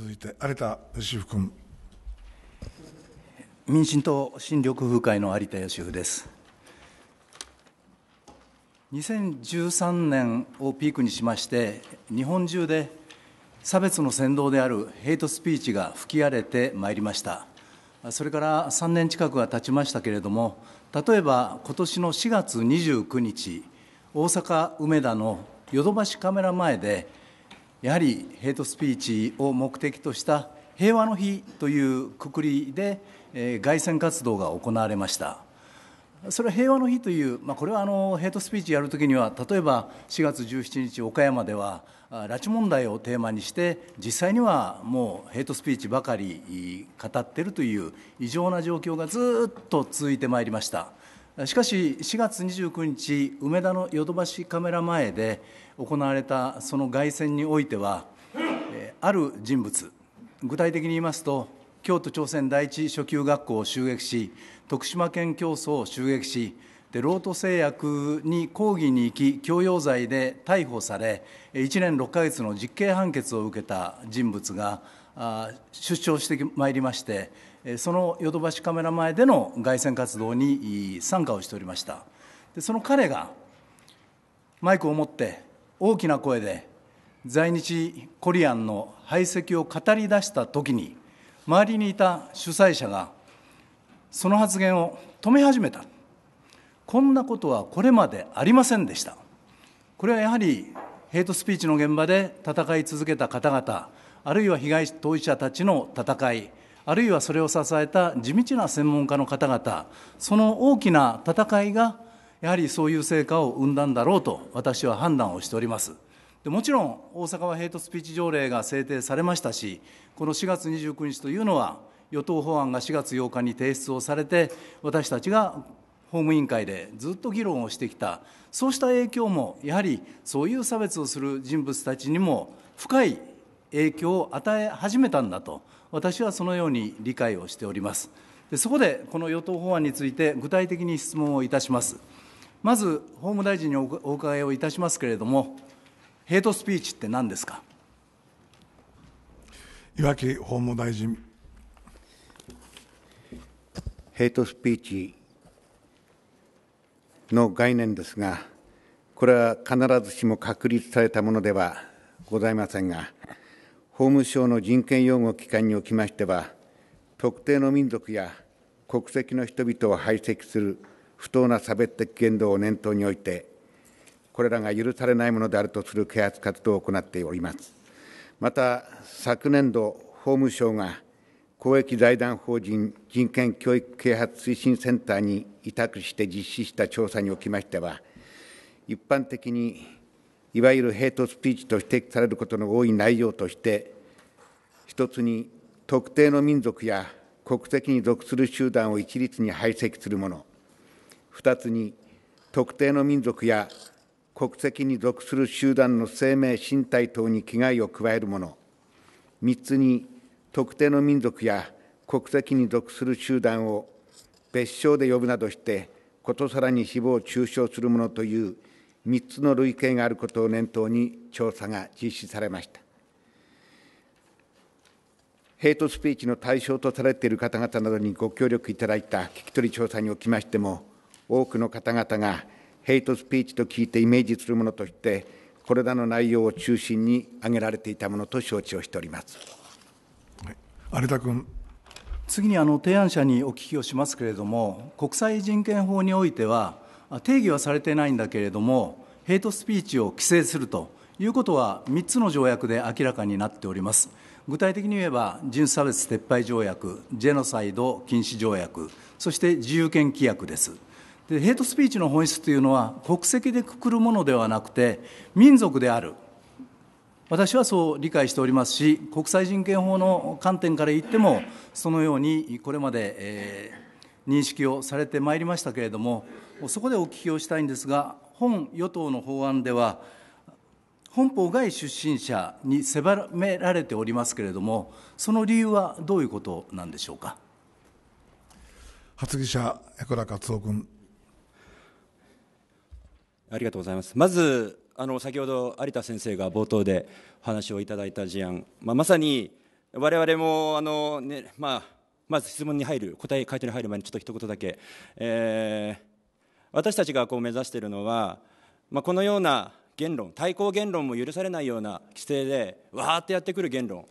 続いて有田芳生君。民進党新緑風会の有田芳生です。2013年をピークにしまして、日本中で差別の先導であるヘイトスピーチが吹き荒れてまいりました。それから3年近くが経ちましたけれども、例えば今年の4月29日、大阪・梅田のヨドバシカメラ前で、やはりヘイトスピーチを目的とした平和の日というくくりで、えー、凱旋活動が行われましたそれは平和の日という、まあ、これはあのヘイトスピーチやるときには例えば4月17日岡山では拉致問題をテーマにして実際にはもうヘイトスピーチばかり語っているという異常な状況がずっと続いてまいりました。しかし4月29日梅田のヨドバシカメラ前で行われたその凱旋においてはある人物具体的に言いますと京都朝鮮第一初級学校を襲撃し徳島県競争を襲撃しでロート製薬に抗議に行き強要罪で逮捕され1年6か月の実刑判決を受けた人物が出張してまいりましてそのヨドバシカメラ前での凱旋活動に参加をしておりましたでその彼がマイクを持って大きな声で在日コリアンの排斥を語り出した時に周りにいた主催者がその発言を止め始めたこんなことはこれまでありませんでしたこれはやはりヘイトスピーチの現場で戦い続けた方々あるいは被害当事者たちの戦いあるいはそれを支えた地道な専門家の方々その大きな戦いがやはりそういう成果を生んだんだろうと私は判断をしておりますでもちろん大阪はヘイトスピーチ条例が制定されましたしこの4月29日というのは与党法案が4月8日に提出をされて私たちが法務委員会でずっと議論をしてきたそうした影響もやはりそういう差別をする人物たちにも深い影響を与え始めたんだと私はそのように理解をしておりますでそこでこの与党法案について具体的に質問をいたしますまず法務大臣にお伺いをいたしますけれどもヘイトスピーチって何ですか岩木法務大臣ヘイトスピーチの概念ですがこれは必ずしも確立されたものではございませんが法務省の人権擁護機関におきましては、特定の民族や国籍の人々を排斥する不当な差別的言動を念頭において、これらが許されないものであるとする啓発活動を行っております。また、昨年度、法務省が公益財団法人人権教育啓発推進センターに委託して実施した調査におきましては、一般的にいわゆるヘイトスピーチと指摘されることの多い内容として、一つに特定の民族や国籍に属する集団を一律に排斥するもの、二つに特定の民族や国籍に属する集団の生命、身体等に危害を加えるもの、三つに特定の民族や国籍に属する集団を別称で呼ぶなどして、ことさらに誹謗中傷するものという3つの類型があることを念頭に調査が実施されました。ヘイトスピーチの対象とされている方々などにご協力いただいた聞き取り調査におきましても、多くの方々がヘイトスピーチと聞いてイメージするものとして、これらの内容を中心に挙げられていたものと承知をしております。有田君次にあの提案者にお聞きをしますけれども、国際人権法においては、定義はされていないんだけれども、ヘイトスピーチを規制するということは、3つの条約で明らかになっております。具体的に言えば、人種差別撤廃条約、ジェノサイド禁止条約、そして自由権規約です。でヘイトスピーチの本質というのは、国籍でくくるものではなくて、民族である。私はそう理解しておりますし、国際人権法の観点から言っても、そのようにこれまで、えー認識をされてまいりましたけれども、そこでお聞きをしたいんですが、本与党の法案では、本法外出身者に狭められておりますけれども、その理由はどういうことなんでしょうか発議者、江倉克夫君。ありがとうございます。まずあの先ほど有田先生が冒頭で話をいただいた事案、まあ、まさに我々もあのね、ねまあ、まず質問に入る、答え、回答に入る前にちょっと一言だけ、えー、私たちがこう目指しているのは、まあ、このような言論対抗言論も許されないような規制でわーってやってくる言論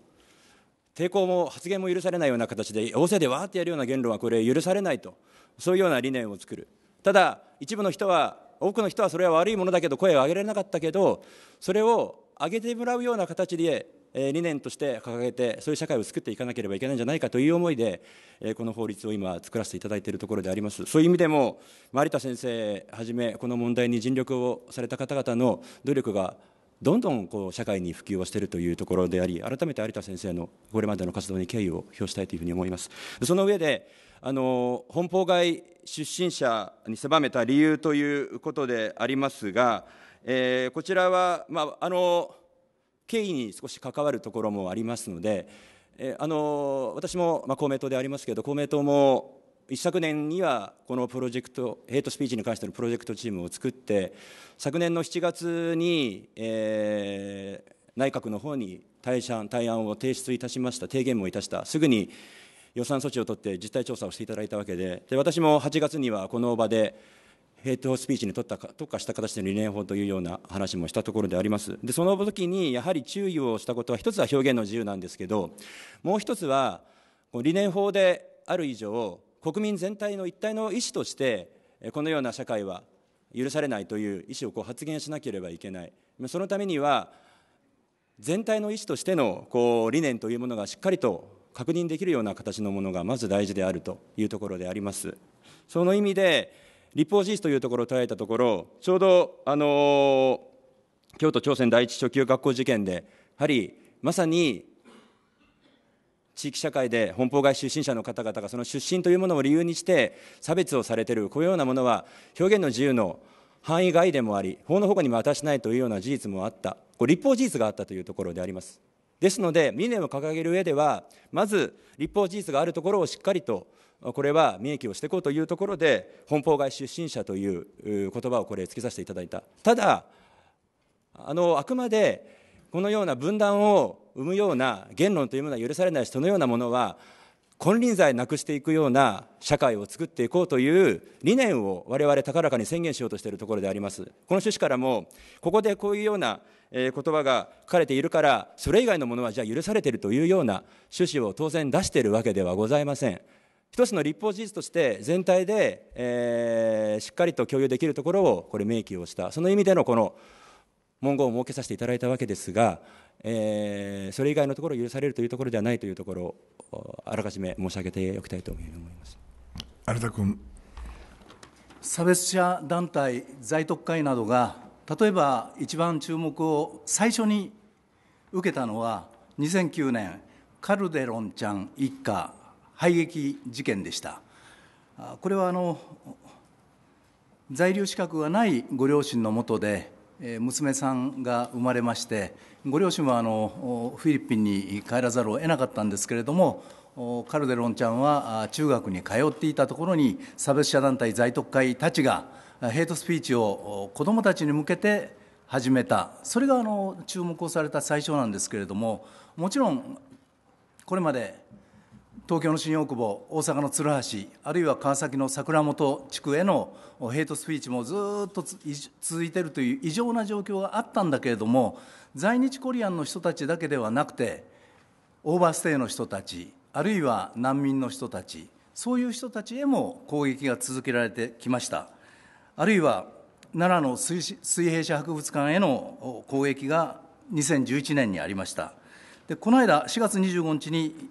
抵抗も発言も許されないような形で大勢でわーってやるような言論はこれ許されないとそういうような理念を作るただ一部の人は多くの人はそれは悪いものだけど声を上げられなかったけどそれを上げてもらうような形で理念として掲げてそういう社会を作っていかなければいけないんじゃないかという思いでこの法律を今作らせていただいているところでありますそういう意味でも有田先生はじめこの問題に尽力をされた方々の努力がどんどんこう社会に普及をしているというところであり改めて有田先生のこれまでの活動に敬意を表したいというふうに思いますその上であの本邦外出身者に狭めた理由ということでありますが、えー、こちらは、まあ、あの経緯に少し関わるところもありますので、えあの私も、まあ、公明党でありますけど、公明党も一昨年にはこのプロジェクト、ヘイトスピーチに関してのプロジェクトチームを作って、昨年の7月に、えー、内閣の方に対案対案を提出いたしました、提言もいたした、すぐに予算措置を取って実態調査をしていただいたわけで、で私も8月にはこの場で、ヘイトスピーチに特化した形での理念法というような話もしたところであります。で、その時にやはり注意をしたことは、一つは表現の自由なんですけど、もう一つは、理念法である以上、国民全体の一体の意思として、このような社会は許されないという意思をこう発言しなければいけない。そのためには、全体の意思としてのこう理念というものがしっかりと確認できるような形のものがまず大事であるというところであります。その意味で、立法事実というところを捉えたところ、ちょうど、あの京都朝鮮第一初級学校事件で、やはりまさに地域社会で本邦外出身者の方々がその出身というものを理由にして差別をされているこういうようなものは表現の自由の範囲外でもあり法の保護にも渡しないというような事実もあったこれ立法事実があったというところでありますですので理念を掲げる上ではまず立法事実があるところをしっかりとこれは免疫をしていこうというところで本邦外出身者という言葉をこれつけさせていただいたただあのあくまでこのような分断を生むような言論というものは許されないしそのようなものは金輪際なくしていくような社会を作っていこうという理念を我々高らかに宣言しようとしているところであります。この趣旨からも、ここでこういうような言葉が書かれているから、それ以外のものはじゃあ許されているというような趣旨を当然出しているわけではございません。一つの立法事実として全体で、えー、しっかりと共有できるところをこれ明記をしたその意味でのこの文言を設けさせていただいたわけですが、えー、それ以外のところ許されるというところではないというところをあらかじめ申し上げておきたいと思います有田君差別者団体在特会などが例えば一番注目を最初に受けたのは2009年カルデロンちゃん一家廃撃事件でした。これはあの在留資格がないご両親のもとで、娘さんが生まれまして、ご両親はあのフィリピンに帰らざるを得なかったんですけれども、カルデロンちゃんは中学に通っていたところに、差別者団体在特会たちが、ヘイトスピーチを子どもたちに向けて始めた、それがあの注目をされた最初なんですけれども、もちろん、これまで東京の新大久保、大阪の鶴橋、あるいは川崎の桜本地区へのヘイトスピーチもずっと続いているという異常な状況があったんだけれども、在日コリアンの人たちだけではなくて、オーバーステイの人たち、あるいは難民の人たち、そういう人たちへも攻撃が続けられてきました。あるいは奈良の水平社博物館への攻撃が2011年にありました。でこの間4月25日に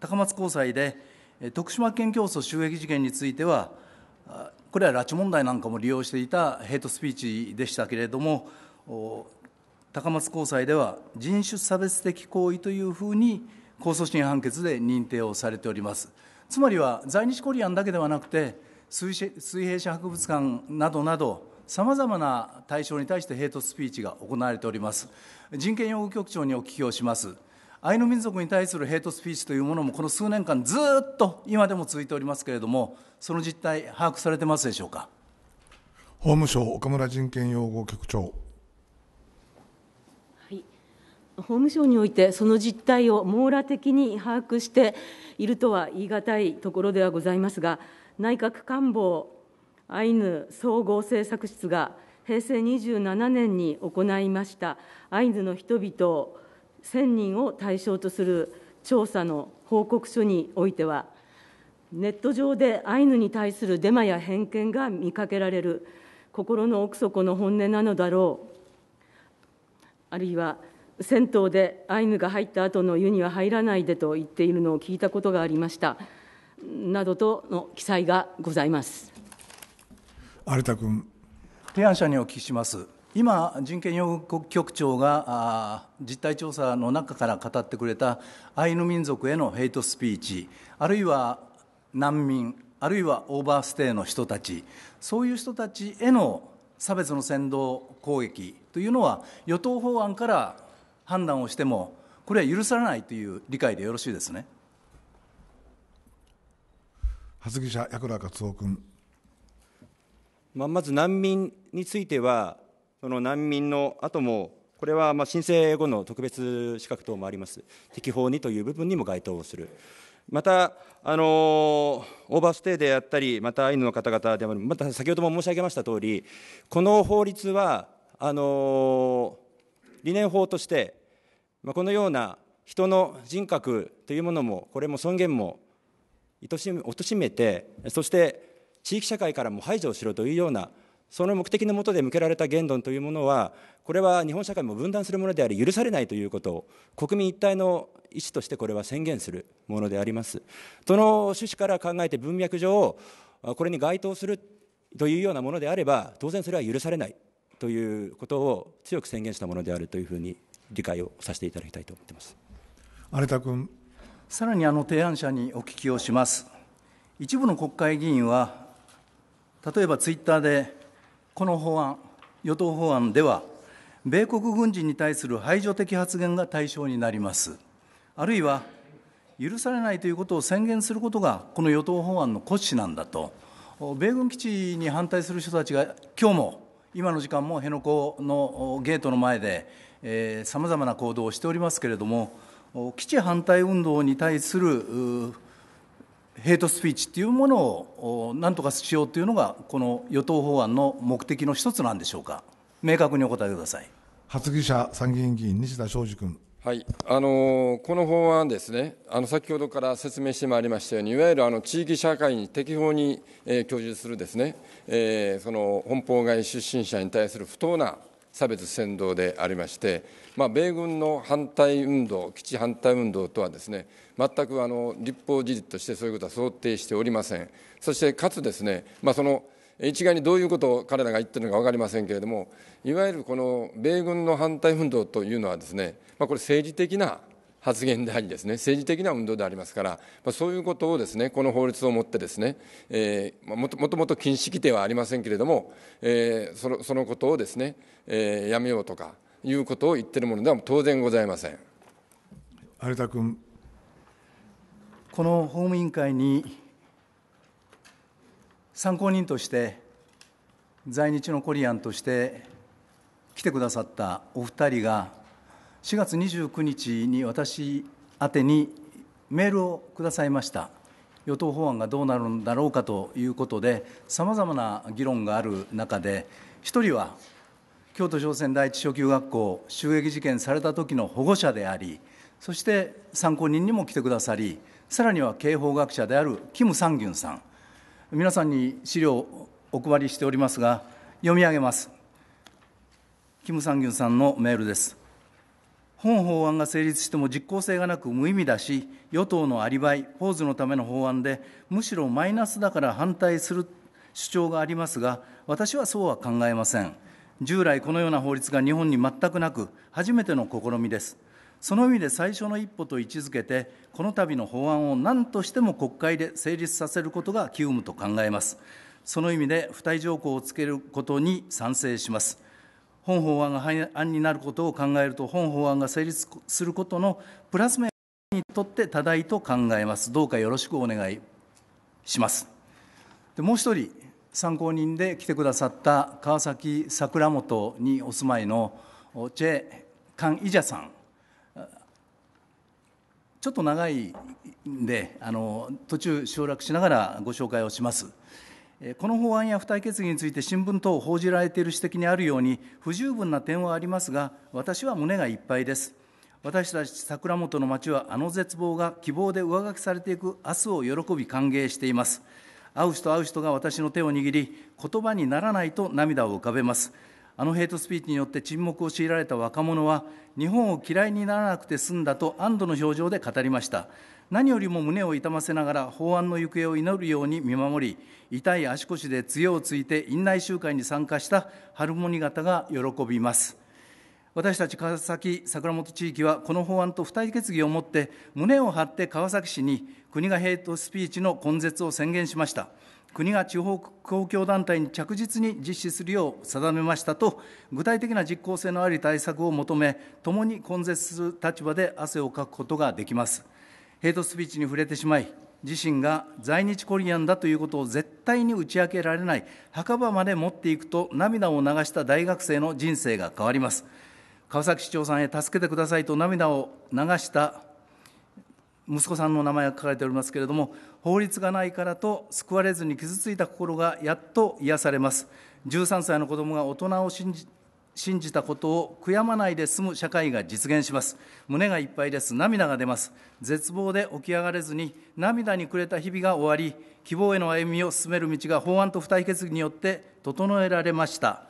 高松高裁で徳島県教祖収益事件についてはこれは拉致問題なんかも利用していたヘイトスピーチでしたけれども高松高裁では人種差別的行為というふうに控訴審判決で認定をされておりますつまりは在日コリアンだけではなくて水平社博物館などなどさまざまな対象に対してヘイトスピーチが行われております人権擁護局長にお聞きをしますアイヌ民族に対するヘイトスピーチというものもこの数年間ずっと今でも続いておりますけれどもその実態把握されてますでしょうか法務省岡村人権擁護局長法務省において、その実態を網羅的に把握しているとは言い難いところではございますが、内閣官房アイヌ総合政策室が平成27年に行いましたアイヌの人々1000人を対象とする調査の報告書においては、ネット上でアイヌに対するデマや偏見が見かけられる、心の奥底の本音なのだろう、あるいは銭湯でアイヌが入った後の湯には入らないでと言っているのを聞いたことがありました、などとの記載がございます。有田君提案者にお聞きします。今、人権擁護局長が実態調査の中から語ってくれたアイヌ民族へのヘイトスピーチ、あるいは難民、あるいはオーバーステイの人たち、そういう人たちへの差別の扇動攻撃というのは、与党法案から判断をしても、これは許されないという理解でよろしいですね。発議者、矢倉克夫君。まあ、まず難民についてはその難民の後も、これはま申請後の特別資格等もあります、適法にという部分にも該当をする。また、あのオーバーステイであったり、またアイヌの方々でも、また先ほども申し上げましたとおり、この法律は、あの理念法として、まこのような人の人格というものも、これも尊厳も貶め貶めて、そして地域社会からも排除をしろというようなその目的のもとで向けられた言論というものは、これは日本社会も分断するものであり、許されないということを、国民一体の意思としてこれは宣言するものであります。その趣旨から考えて文脈上、これに該当するというようなものであれば、当然それは許されないということを強く宣言したものであるというふうに理解をさせていただきたいと思ってます。有田君さらにあの提案者にお聞きをします。一部の国会議員は例えばツイッターでこの法案、与党法案では、米国軍人に対する排除的発言が対象になります。あるいは、許されないということを宣言することが、この与党法案の骨子なんだと、米軍基地に反対する人たちが、今日も、今の時間も辺野古のゲートの前で、さまざまな行動をしておりますけれども、基地反対運動に対するヘイトスピーチっていうものをなんとかしようというのが、この与党法案の目的の一つなんでしょうか、明確にお答えください発議者、参議院議員、西田昌司君。はいあのー、この法案ですね、あの先ほどから説明してまいりましたように、いわゆるあの地域社会に適法に、えー、居住するですね、えー、その本邦外出身者に対する不当な差別扇動でありまして、まあ、米軍の反対運動基地反対運動とはですね全くあの立法事実としてそういうことは想定しておりませんそしてかつですね、まあ、その一概にどういうことを彼らが言ってるのか分かりませんけれどもいわゆるこの米軍の反対運動というのはですね、まあ、これ政治的な発言でありですね政治的な運動でありますから、まあ、そういうことをですねこの法律をもってですね、えー、もともと禁止規定はありませんけれども、えー、そのそのことをですね、えやめようとかいうことを言ってるものでは当然ございません有田君。この法務委員会に参考人として在日のコリアンとして来てくださったお二人が4月29日に私宛てにメールをくださいました与党法案がどうなるんだろうかということでさまざまな議論がある中で一人は京都朝鮮第一小中学校襲撃事件された時の保護者でありそして参考人にも来てくださりさらには刑法学者であるキム・サンギュンさん皆さんに資料をお配りしておりますが読み上げますキム・サンギュンさんのメールです本法案が成立しても実効性がなく無意味だし与党のアリバイポーズのための法案でむしろマイナスだから反対する主張がありますが私はそうは考えません従来このような法律が日本に全くなく初めての試みですその意味で最初の一歩と位置づけてこの度の法案を何としても国会で成立させることが急務と考えますその意味で付帯条項をつけることに賛成します本法案が案になることを考えると本法案が成立することのプラス面にとって多大と考えますどうかよろしくお願いしますでもう一人参考人で来てくださった川崎桜本にお住まいのチェ・カン・イジャさんちょっと長いんであの途中省略しながらご紹介をします。この法案や付帯決議について新聞等報じられている指摘にあるように不十分な点はありますが私は胸がいっぱいです私たち桜本の町はあの絶望が希望で上書きされていく明日を喜び歓迎しています会う人会う人が私の手を握り言葉にならないと涙を浮かべますあのヘイトスピーチによって沈黙を強いられた若者は日本を嫌いにならなくて済んだと安堵の表情で語りました何よりも胸を痛ませながら法案の行方を祈るように見守り痛い足腰で杖をついて院内集会に参加したハルモニ方が喜びます私たち川崎桜本地域はこの法案と付帯決議をもって胸を張って川崎市に国がヘイトスピーチの根絶を宣言しました。国が地方公共団体に着実に実施するよう定めましたと、具体的な実効性のある対策を求め、共に根絶する立場で汗をかくことができます。ヘイトスピーチに触れてしまい、自身が在日コリアンだということを絶対に打ち明けられない、墓場まで持っていくと涙を流した大学生の人生が変わります。川崎市長さんへ助けてくださいと涙を流した息子さんの名前が書かれておりますけれども法律がないからと救われずに傷ついた心がやっと癒されます13歳の子供が大人を信じ信じたことを悔やまないで済む社会が実現します胸がいっぱいです涙が出ます絶望で起き上がれずに涙に暮れた日々が終わり希望への歩みを進める道が法案と付帯決議によって整えられました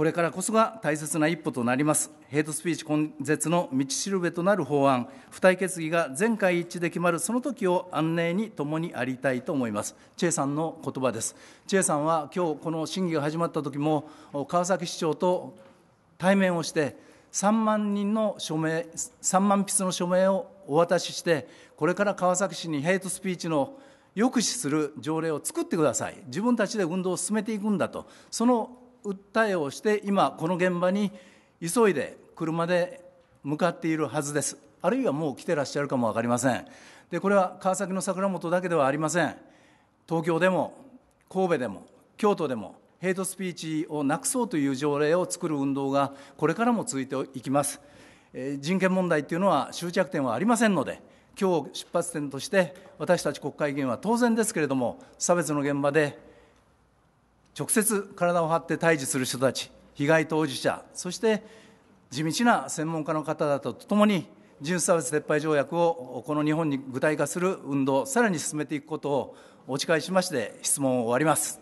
これからこそが大切な一歩となります。ヘイトスピーチ根絶の道しるべとなる法案、付帯決議が全会一致で決まるその時を安寧に共にありたいと思います。チェさんの言葉です。チェさんは今日この審議が始まった時も、川崎市長と対面をして、3万人の署名、3万筆の署名をお渡しして、これから川崎市にヘイトスピーチの抑止する条例を作ってください、自分たちで運動を進めていくんだと、その訴えをして今この現場に急いで車で向かっているはずですあるいはもう来てらっしゃるかも分かりませんでこれは川崎の桜本だけではありません東京でも神戸でも京都でもヘイトスピーチをなくそうという条例を作る運動がこれからも続いていきます、えー、人権問題っていうのは終着点はありませんので今日出発点として私たち国会議員は当然ですけれども差別の現場で直接体を張って対峙する人たち被害当事者そして地道な専門家の方々とともに人種差別撤廃条約をこの日本に具体化する運動をさらに進めていくことをお誓いしまして質問を終わります。